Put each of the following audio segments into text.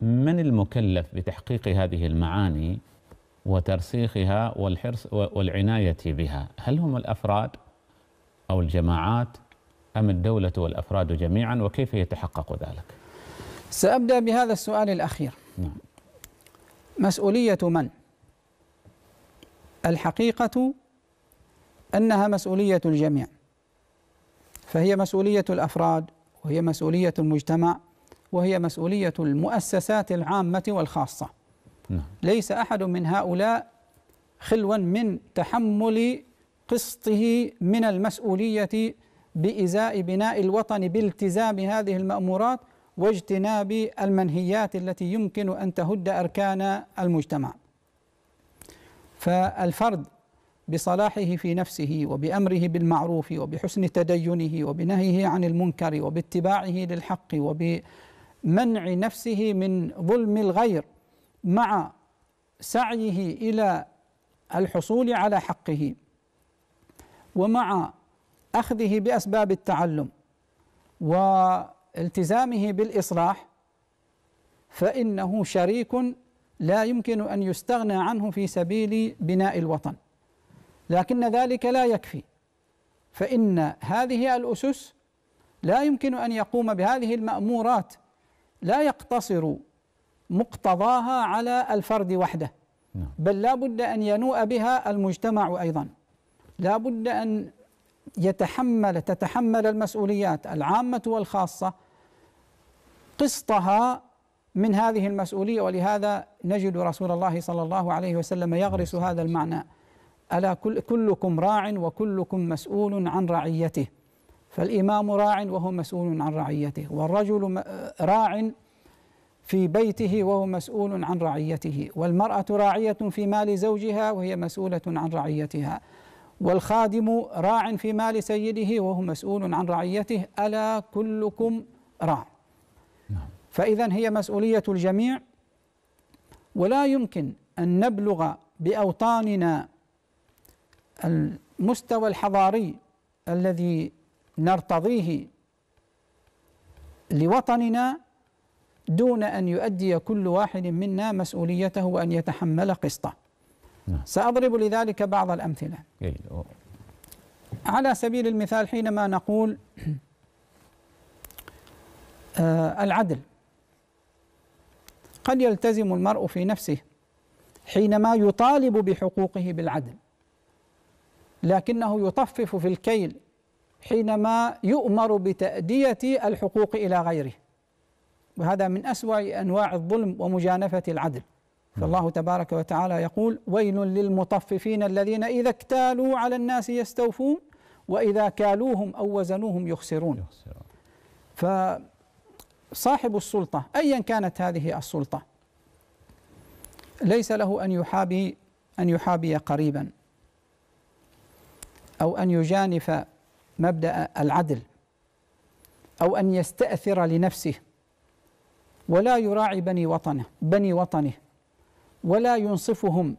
من المكلف بتحقيق هذه المعاني وترسيخها والحرص والعناية بها هل هم الأفراد أو الجماعات أم الدولة والأفراد جميعا وكيف يتحقق ذلك سأبدأ بهذا السؤال الأخير نعم. مسؤولية من؟ الحقيقة أنها مسؤولية الجميع فهي مسؤولية الأفراد وهي مسؤولية المجتمع وهي مسؤولية المؤسسات العامة والخاصة نعم. ليس أحد من هؤلاء خلوا من تحمل قسطه من المسؤولية بإزاء بناء الوطن بالتزام هذه المأمورات واجتناب المنهيات التي يمكن أن تهد أركان المجتمع فالفرد بصلاحه في نفسه وبأمره بالمعروف وبحسن تدينه وبنهيه عن المنكر وباتباعه للحق وب منع نفسه من ظلم الغير مع سعيه الى الحصول على حقه ومع اخذه باسباب التعلم والتزامه بالاصلاح فانه شريك لا يمكن ان يستغنى عنه في سبيل بناء الوطن لكن ذلك لا يكفي فان هذه الاسس لا يمكن ان يقوم بهذه المامورات لا يقتصر مقتضاها على الفرد وحده نعم. بل لا بد أن ينوء بها المجتمع أيضا لا بد أن يتحمل تتحمل المسؤوليات العامة والخاصة قسطها من هذه المسؤولية ولهذا نجد رسول الله صلى الله عليه وسلم يغرس نعم. هذا المعنى ألا كل كلكم راع وكلكم مسؤول عن رعيته فالإمام راع وهو مسؤول عن رعيته والرجل راع في بيته وهو مسؤول عن رعيته والمرأة راعية في مال زوجها وهي مسؤولة عن رعيتها والخادم راع في مال سيده وهو مسؤول عن رعيته ألا كلكم راع نعم. فإذا هي مسؤولية الجميع ولا يمكن أن نبلغ بأوطاننا المستوى الحضاري الذي نرتضيه لوطننا دون ان يؤدي كل واحد منا مسؤوليته وان يتحمل قسطه. نعم. ساضرب لذلك بعض الامثله. إيه، على سبيل المثال حينما نقول آه، العدل قد يلتزم المرء في نفسه حينما يطالب بحقوقه بالعدل لكنه يطفف في الكيل حينما يؤمر بتأدية الحقوق إلى غيره وهذا من أسوأ أنواع الظلم ومجانفة العدل فالله تبارك وتعالى يقول ويل للمطففين الذين إذا اكتالوا على الناس يستوفون وإذا كالوهم أو وزنوهم يخسرون فصاحب السلطة أيا كانت هذه السلطة ليس له أن يحابي أن يحابي قريبا أو أن يجانف مبدا العدل او ان يستاثر لنفسه ولا يراعي بني وطنه بني وطنه ولا ينصفهم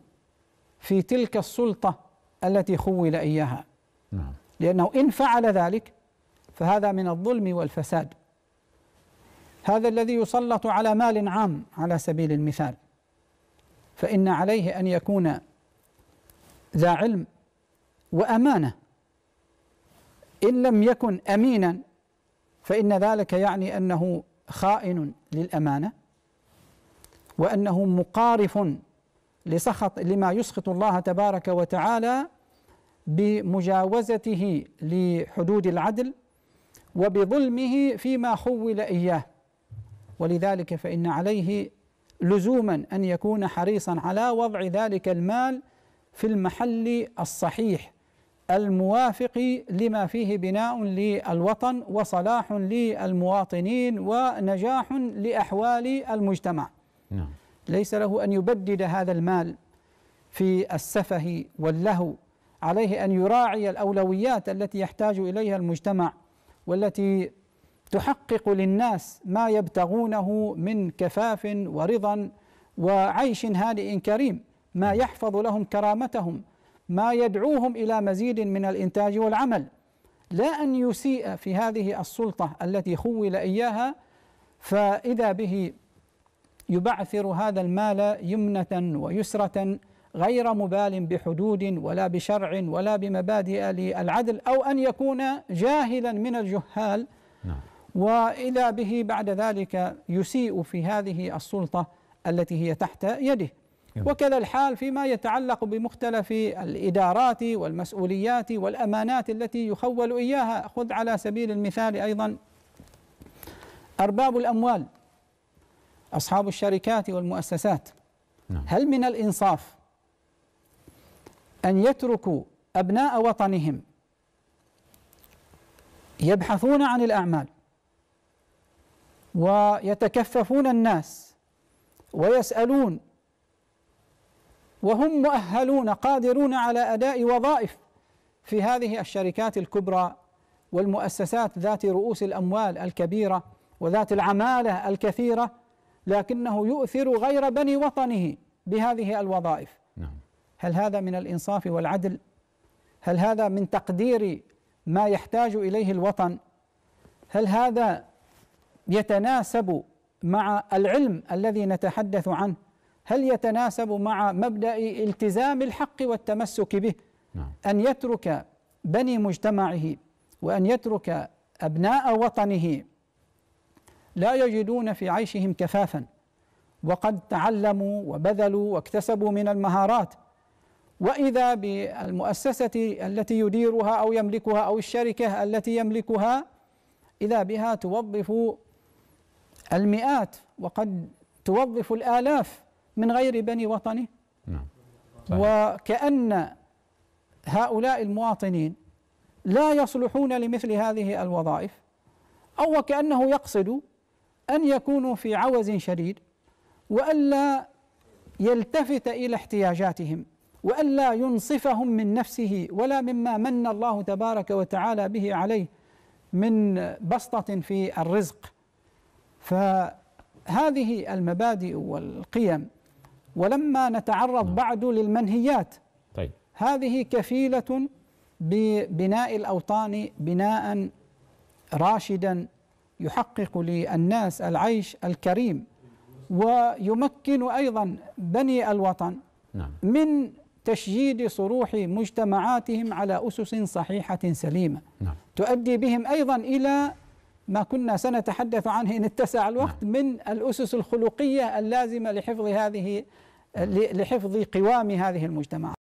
في تلك السلطه التي خول اياها نعم. لانه ان فعل ذلك فهذا من الظلم والفساد هذا الذي يسلط على مال عام على سبيل المثال فان عليه ان يكون ذا علم وامانه إن لم يكن أمينا فإن ذلك يعني أنه خائن للأمانة وأنه مقارف لسخط لما يسخط الله تبارك وتعالى بمجاوزته لحدود العدل وبظلمه فيما خول إياه ولذلك فإن عليه لزوما أن يكون حريصا على وضع ذلك المال في المحل الصحيح الموافق لما فيه بناء للوطن وصلاح للمواطنين ونجاح لاحوال المجتمع. نعم. ليس له ان يبدد هذا المال في السفه واللهو، عليه ان يراعي الاولويات التي يحتاج اليها المجتمع والتي تحقق للناس ما يبتغونه من كفاف ورضا وعيش هادئ كريم، ما يحفظ لهم كرامتهم ما يدعوهم الى مزيد من الانتاج والعمل لا ان يسيء في هذه السلطه التي خول اياها فاذا به يبعثر هذا المال يمنه ويسره غير مبال بحدود ولا بشرع ولا بمبادئ للعدل او ان يكون جاهلا من الجهال نعم. واذا به بعد ذلك يسيء في هذه السلطه التي هي تحت يده وكذا الحال فيما يتعلق بمختلف الإدارات والمسؤوليات والأمانات التي يخول إياها خذ على سبيل المثال أيضا أرباب الأموال أصحاب الشركات والمؤسسات نعم. هل من الإنصاف أن يتركوا أبناء وطنهم يبحثون عن الأعمال ويتكففون الناس ويسألون وهم مؤهلون قادرون على اداء وظائف في هذه الشركات الكبرى والمؤسسات ذات رؤوس الاموال الكبيره وذات العماله الكثيره لكنه يؤثر غير بني وطنه بهذه الوظائف نعم. هل هذا من الانصاف والعدل هل هذا من تقدير ما يحتاج اليه الوطن هل هذا يتناسب مع العلم الذي نتحدث عنه هل يتناسب مع مبدا التزام الحق والتمسك به نعم. ان يترك بني مجتمعه وان يترك ابناء وطنه لا يجدون في عيشهم كفافا وقد تعلموا وبذلوا واكتسبوا من المهارات واذا بالمؤسسه التي يديرها او يملكها او الشركه التي يملكها اذا بها توظف المئات وقد توظف الالاف من غير بني وطنه نعم وكأن هؤلاء المواطنين لا يصلحون لمثل هذه الوظائف أو وكأنه يقصد أن يكونوا في عوز شديد وألا يلتفت إلى احتياجاتهم وألا ينصفهم من نفسه ولا مما من الله تبارك وتعالى به عليه من بسطة في الرزق فهذه المبادئ والقيم ولما نتعرض نعم. بعد للمنهيات طيب هذه كفيلة ببناء الأوطان بناء راشدا يحقق للناس العيش الكريم ويمكن أيضا بني الوطن نعم. من تشييد صروح مجتمعاتهم على أسس صحيحة سليمة نعم. تؤدي بهم أيضا إلى ما كنا سنتحدث عنه إن اتسع الوقت نعم. من الأسس الخلقية اللازمة لحفظ هذه لحفظ قوام هذه المجتمعات